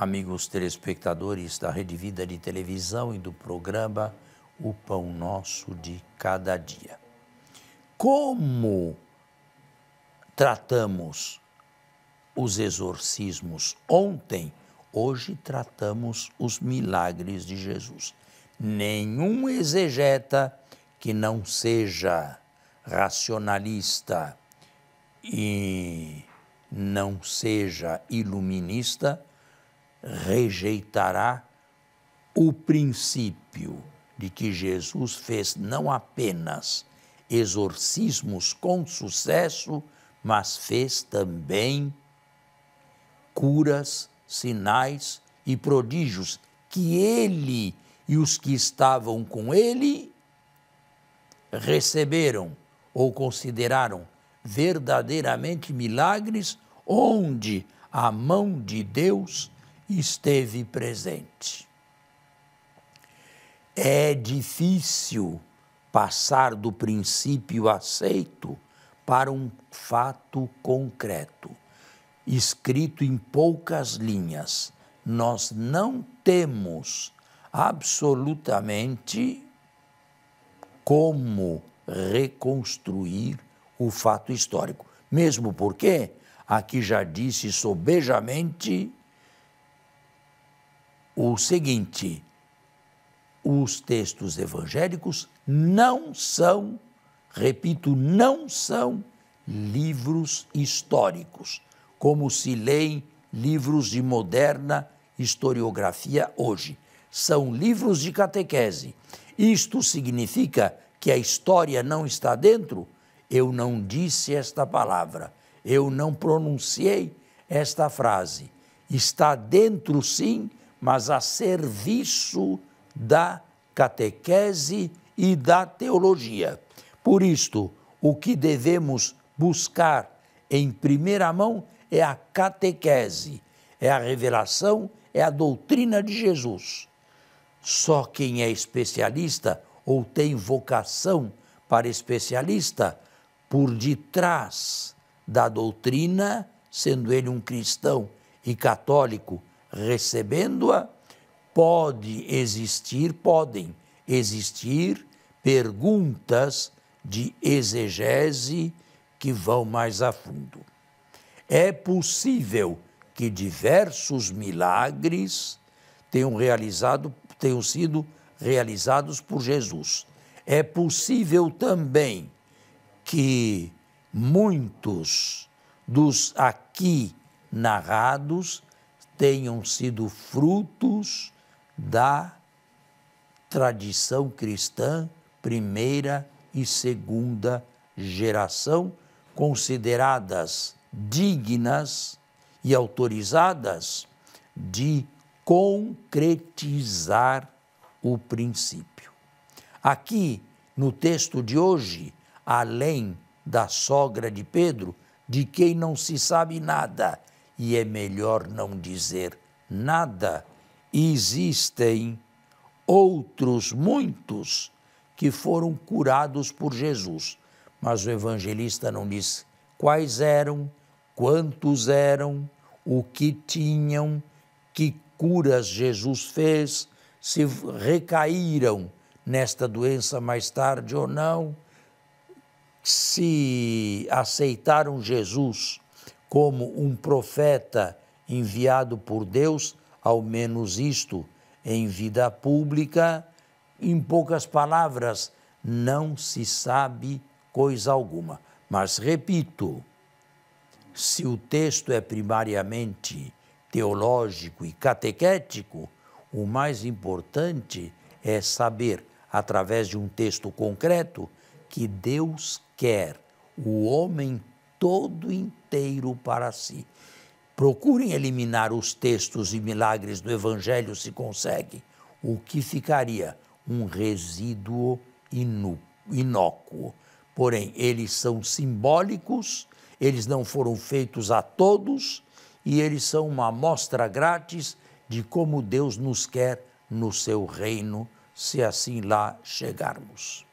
amigos telespectadores da Rede Vida de Televisão e do programa O Pão Nosso de Cada Dia. Como tratamos os exorcismos ontem, hoje tratamos os milagres de Jesus. Nenhum exegeta que não seja racionalista e não seja iluminista rejeitará o princípio de que Jesus fez não apenas exorcismos com sucesso, mas fez também curas, sinais e prodígios que ele e os que estavam com ele receberam ou consideraram verdadeiramente milagres onde a mão de Deus esteve presente. É difícil passar do princípio aceito para um fato concreto, escrito em poucas linhas. Nós não temos absolutamente como reconstruir o fato histórico. Mesmo porque, aqui já disse sobejamente, o seguinte: os textos evangélicos não são, repito, não são livros históricos, como se leem livros de moderna historiografia hoje. São livros de catequese. Isto significa que a história não está dentro? Eu não disse esta palavra, eu não pronunciei esta frase. Está dentro, sim, mas a serviço da catequese e da teologia. Por isto, o que devemos buscar em primeira mão é a catequese, é a revelação, é a doutrina de Jesus. Só quem é especialista ou tem vocação para especialista, por detrás da doutrina, sendo ele um cristão e católico recebendo-a, pode existir, podem existir perguntas de exegese que vão mais a fundo. É possível que diversos milagres tenham realizado, tenham sido realizados por Jesus. É possível também que muitos dos aqui narrados tenham sido frutos da tradição cristã, primeira e segunda geração, consideradas dignas e autorizadas de concretizar o princípio. Aqui, no texto de hoje, além da sogra de Pedro, de quem não se sabe nada, e é melhor não dizer nada. Existem outros muitos que foram curados por Jesus, mas o evangelista não diz quais eram, quantos eram, o que tinham, que curas Jesus fez, se recaíram nesta doença mais tarde ou não, se aceitaram Jesus como um profeta enviado por Deus, ao menos isto, em vida pública, em poucas palavras, não se sabe coisa alguma. Mas repito, se o texto é primariamente teológico e catequético, o mais importante é saber, através de um texto concreto, que Deus quer o homem todo inteiro para si. Procurem eliminar os textos e milagres do Evangelho se consegue, o que ficaria? Um resíduo inócuo. Porém, eles são simbólicos, eles não foram feitos a todos e eles são uma amostra grátis de como Deus nos quer no seu reino, se assim lá chegarmos.